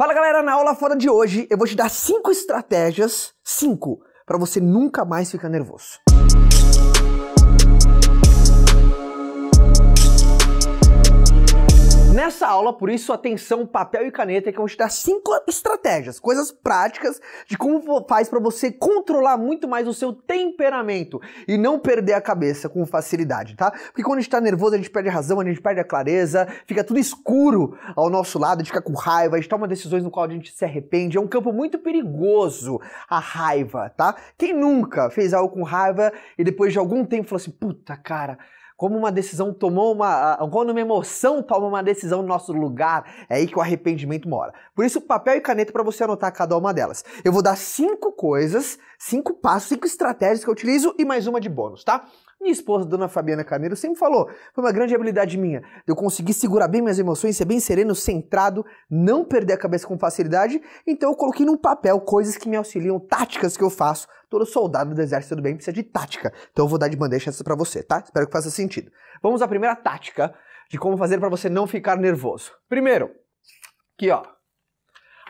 Fala galera, na aula fora de hoje eu vou te dar 5 estratégias, 5, para você nunca mais ficar nervoso. Nessa aula, por isso, atenção, papel e caneta, que eu é vou te dar cinco estratégias, coisas práticas de como faz para você controlar muito mais o seu temperamento e não perder a cabeça com facilidade, tá? Porque quando a gente tá nervoso, a gente perde a razão, a gente perde a clareza, fica tudo escuro ao nosso lado, a gente fica com raiva, a gente toma decisões no qual a gente se arrepende. É um campo muito perigoso a raiva, tá? Quem nunca fez algo com raiva e depois de algum tempo falou assim: puta, cara como uma decisão tomou uma. Quando uma emoção toma uma decisão no nosso lugar, é aí que o arrependimento mora. Por isso, papel e caneta para você anotar cada uma delas. Eu vou dar cinco coisas, cinco passos, cinco estratégias que eu utilizo e mais uma de bônus, tá? Minha esposa, dona Fabiana Carneiro, sempre falou: foi uma grande habilidade minha. Eu consegui segurar bem minhas emoções, ser bem sereno, centrado, não perder a cabeça com facilidade. Então, eu coloquei num papel coisas que me auxiliam, táticas que eu faço Todo soldado do exército do bem precisa de tática. Então eu vou dar de bandeja essa para você, tá? Espero que faça sentido. Vamos à primeira tática de como fazer para você não ficar nervoso. Primeiro, aqui ó,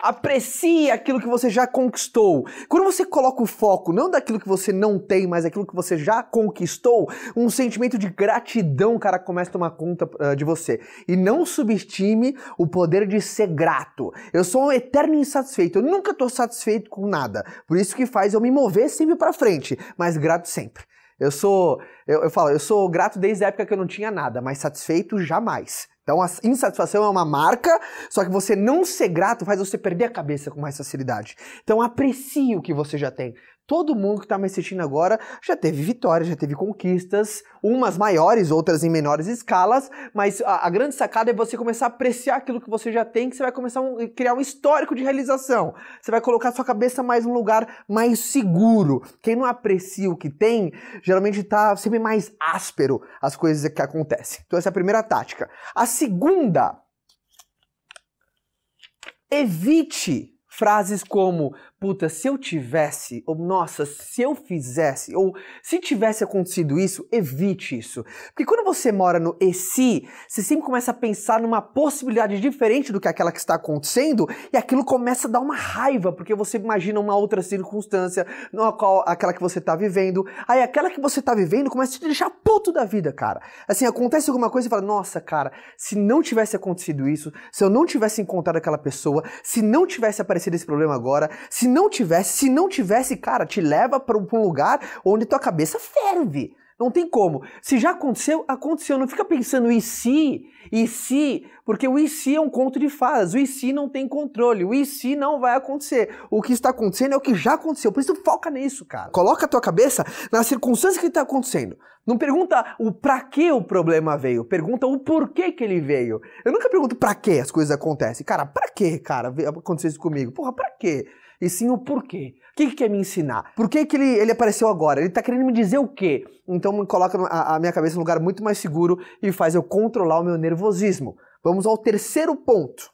Aprecie aquilo que você já conquistou. Quando você coloca o foco não daquilo que você não tem, mas aquilo que você já conquistou, um sentimento de gratidão, cara, começa a tomar conta uh, de você. E não subestime o poder de ser grato. Eu sou um eterno insatisfeito, eu nunca estou satisfeito com nada. Por isso que faz eu me mover sempre para frente, mas grato sempre. Eu sou, eu, eu, falo, eu sou grato desde a época que eu não tinha nada, mas satisfeito jamais. Então a insatisfação é uma marca, só que você não ser grato faz você perder a cabeça com mais facilidade. Então aprecie o que você já tem todo mundo que está me assistindo agora já teve vitórias, já teve conquistas, umas maiores, outras em menores escalas, mas a, a, grande sacada é você começar a apreciar aquilo que você já tem, que você vai começar a um, criar um histórico de realização. Você vai colocar sua cabeça mais num lugar mais seguro. Quem não aprecia o que tem, geralmente está sempre mais áspero as coisas que acontecem. Então essa é a primeira tática. A segunda, evite Frases como, puta, se eu tivesse, ou nossa, se eu fizesse, ou se tivesse acontecido isso, evite isso. Porque quando você mora no e se, você sempre começa a pensar numa possibilidade diferente do que aquela que está acontecendo, e aquilo começa a dar uma raiva, porque você imagina uma outra circunstância, na qual aquela que você está vivendo, aí aquela que você está vivendo começa a te deixar puto da vida, cara. Assim, acontece alguma coisa e fala, nossa, cara, se não tivesse acontecido isso, se eu não tivesse encontrado aquela pessoa, se não tivesse aparecido desse problema agora. Se não tivesse, se não tivesse, cara, te leva para um lugar onde tua cabeça ferve. Não tem como. Se já aconteceu, aconteceu. Não fica pensando e se, e se, porque o e se é um conto de fadas. O e se não tem controle. O e se não vai acontecer. O que está acontecendo é o que já aconteceu. Por isso foca nisso, cara. Coloca a tua cabeça nas circunstâncias que está acontecendo. Não pergunta o para que o problema veio, pergunta o porquê que ele veio. Eu nunca pergunto para que as coisas acontecem. Cara, para que, cara, aconteceu isso comigo? Porra, para que? e sim o porquê. O que, que quer me ensinar? Por que, que ele, ele apareceu agora? Ele está querendo me dizer o quê? Então me coloca a, a minha cabeça em um lugar muito mais seguro e faz eu controlar o meu nervosismo. Vamos ao terceiro ponto.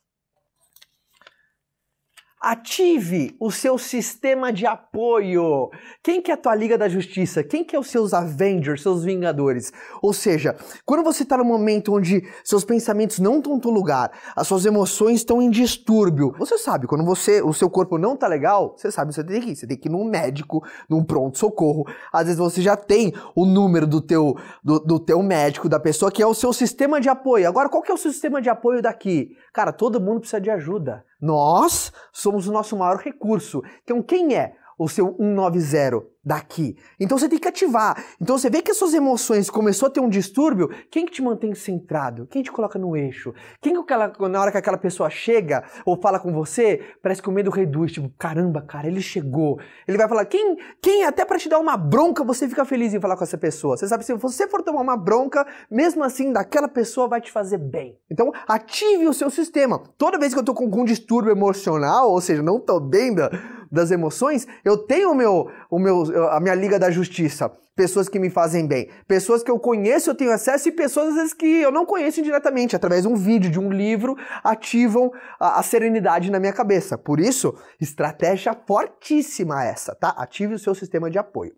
Ative o seu sistema de apoio. Quem que é a tua Liga da Justiça? Quem que é os seus Avengers, seus Vingadores? Ou seja, quando você está num momento onde seus pensamentos não estão no lugar, as suas emoções estão em distúrbio, você sabe, quando você, o seu corpo não tá legal, você sabe, você tem que ir, você tem que ir num médico, num pronto-socorro. Às vezes você já tem o número do teu, do, do teu médico, da pessoa que é o seu sistema de apoio. Agora, qual que é o seu sistema de apoio daqui? Cara, todo mundo precisa de ajuda. Nós somos o nosso maior recurso. Então, quem é o seu 190 daqui. Então você tem que ativar. Então você vê que as suas emoções começou a ter um distúrbio, quem que te mantém centrado? Quem te coloca no eixo? Quem que aquela, na hora que aquela pessoa chega ou fala com você, parece que o medo reduz, tipo, caramba, cara, ele chegou. Ele vai falar, quem, quem até para te dar uma bronca, você fica feliz em falar com essa pessoa. Você sabe se você for tomar uma bronca, mesmo assim daquela pessoa vai te fazer bem. Então, ative o seu sistema. Toda vez que eu tô com algum distúrbio emocional, ou seja, não tô bem, da das emoções, eu tenho o meu, o meu, a minha liga da justiça. Pessoas que me fazem bem. Pessoas que eu conheço, eu tenho acesso, e pessoas às vezes que eu não conheço diretamente, através de um vídeo, de um livro, ativam a, a serenidade na minha cabeça. Por isso, estratégia fortíssima essa, tá? Ative o seu sistema de apoio.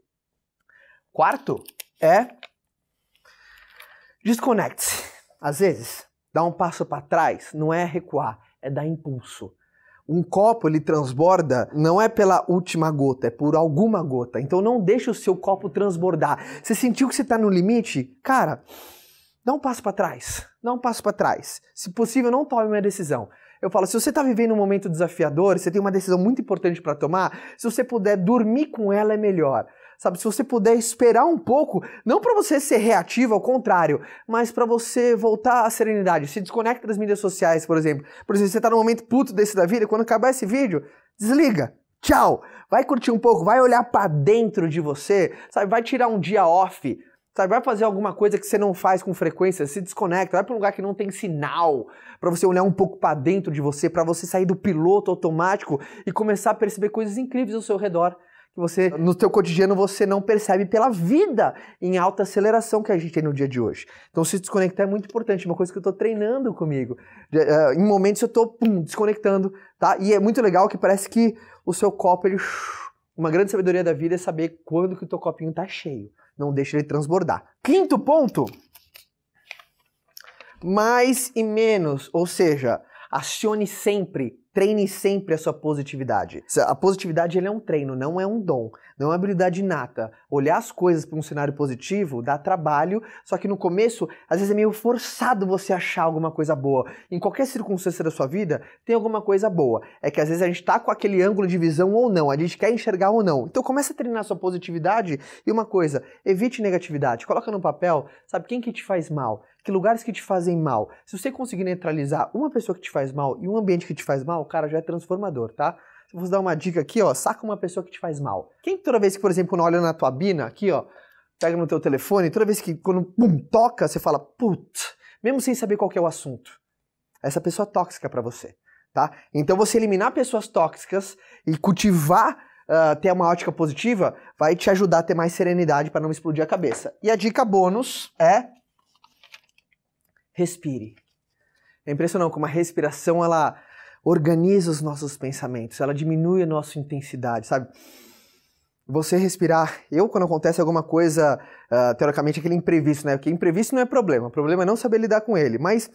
Quarto é desconecte-se. Às vezes, dar um passo para trás não é recuar, é dar impulso. Um copo ele transborda não é pela última gota, é por alguma gota. Então não deixa o seu copo transbordar. Você sentiu que você está no limite? Cara, dá um passo para trás. Dá um passo para trás. Se possível, não tome uma decisão. Eu falo, se você está vivendo um momento desafiador, você tem uma decisão muito importante para tomar, se você puder dormir com ela é melhor. Sabe, se você puder esperar um pouco, não para você ser reativo, ao contrário, mas para você voltar à serenidade. Se desconecta das mídias sociais, por exemplo. Por exemplo, você está num momento puto desse da vida, quando acabar esse vídeo, desliga. Tchau. Vai curtir um pouco, vai olhar para dentro de você, sabe? Vai tirar um dia off Sabe, vai fazer alguma coisa que você não faz com frequência, se desconecta, vai para um lugar que não tem sinal, para você olhar um pouco para dentro de você, para você sair do piloto automático e começar a perceber coisas incríveis ao seu redor que você no seu cotidiano você não percebe pela vida em alta aceleração que a gente tem no dia de hoje. Então se desconectar é muito importante, uma coisa que eu estou treinando comigo. Eh, em momentos eu estou desconectando, tá? E é muito legal que parece que o seu copo ele uma grande sabedoria da vida é saber quando que o teu copinho está cheio não deixa ele transbordar. Quinto ponto: mais e menos, ou seja, acione sempre, treine sempre a sua positividade. A positividade é um treino, não é um dom, não é uma habilidade inata. Olhar as coisas para um cenário positivo dá trabalho, só que no começo, às vezes é meio forçado você achar alguma coisa boa. Em qualquer circunstância da sua vida, tem alguma coisa boa. É que às vezes a gente está com aquele ângulo de visão ou não, a gente quer enxergar ou não. Então começa a treinar sua positividade e uma coisa, evite negatividade. Coloca no papel, sabe quem que te faz mal? Que lugares que te fazem mal? Se você conseguir neutralizar uma pessoa que te faz mal e um ambiente que te faz mal, cara, já é transformador, tá? vou dar uma dica aqui, ó, saca uma pessoa que te faz mal. Quem toda vez que, por exemplo, quando olha na tua bina aqui, ó, pega no teu telefone, toda vez que quando pum, toca, você fala, putz, mesmo sem saber qual é o assunto. Essa pessoa é tóxica para você, tá? Então você eliminar pessoas tóxicas e cultivar uh, ter uma ótica positiva vai te ajudar a ter mais serenidade para não explodir a cabeça. E a dica bônus é respire. É impressionante como a respiração ela organiza os nossos pensamentos, ela diminui a nossa intensidade, sabe? Você respirar. Eu, quando acontece alguma coisa, uh, teoricamente, aquele imprevisto, né? Porque imprevisto não é problema, o problema é não saber lidar com ele, mas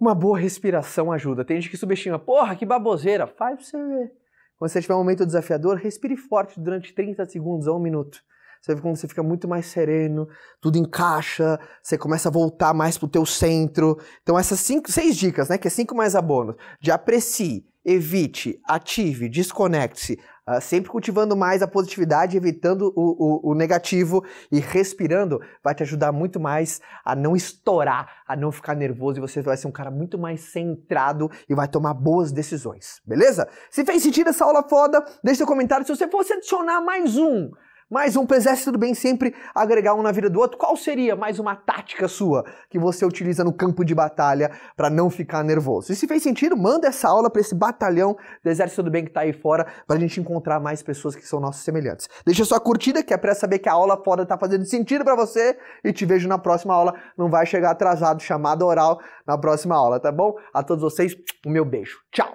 uma boa respiração ajuda. Tem gente que subestima, porra, que baboseira. Faz pra você ver. Quando você tiver um momento desafiador, respire forte durante 30 segundos a um minuto. Você fica, você fica muito mais sereno, tudo encaixa, você começa a voltar mais pro teu centro. Então essas cinco, seis dicas, né, que é cinco mais abonos, de aprecie, evite, ative, desconecte-se, Uh, sempre cultivando mais a positividade, evitando o, o, o, negativo e respirando, vai te ajudar muito mais a não estourar, a não ficar nervoso e você vai ser um cara muito mais centrado e vai tomar boas decisões, beleza? Se fez sentido essa aula foda, deixa seu comentário. Se você fosse adicionar mais um mais um exército do bem, sempre agregar um na vida do outro. Qual seria mais uma tática sua que você utiliza no campo de batalha para não ficar nervoso? E se fez sentido, manda essa aula para esse batalhão do Exército do Bem que tá aí fora para a gente encontrar mais pessoas que são nossos semelhantes. Deixa sua curtida, que é para saber que a aula fora tá fazendo sentido para você e te vejo na próxima aula. Não vai chegar atrasado, chamada oral na próxima aula, tá bom? A todos vocês, o meu beijo. Tchau!